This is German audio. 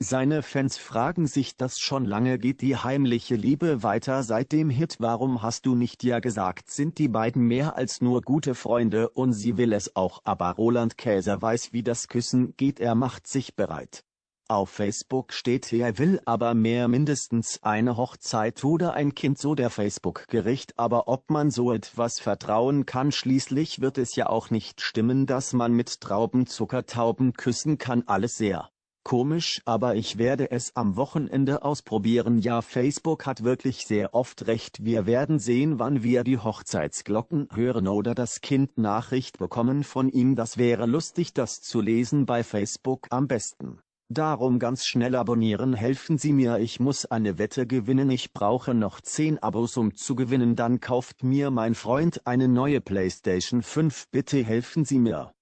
Seine Fans fragen sich das schon lange geht die heimliche Liebe weiter seit dem Hit Warum hast du nicht ja gesagt sind die beiden mehr als nur gute Freunde und sie will es auch aber Roland Käser weiß wie das Küssen geht er macht sich bereit. Auf Facebook steht er will aber mehr mindestens eine Hochzeit oder ein Kind so der Facebook-Gericht aber ob man so etwas vertrauen kann schließlich wird es ja auch nicht stimmen dass man mit Traubenzuckertauben küssen kann alles sehr. Komisch, aber ich werde es am Wochenende ausprobieren. Ja, Facebook hat wirklich sehr oft recht. Wir werden sehen, wann wir die Hochzeitsglocken hören oder das Kind Nachricht bekommen von ihm. Das wäre lustig, das zu lesen bei Facebook am besten. Darum ganz schnell abonnieren, helfen Sie mir, ich muss eine Wette gewinnen, ich brauche noch 10 Abos um zu gewinnen, dann kauft mir mein Freund eine neue PlayStation 5, bitte helfen Sie mir.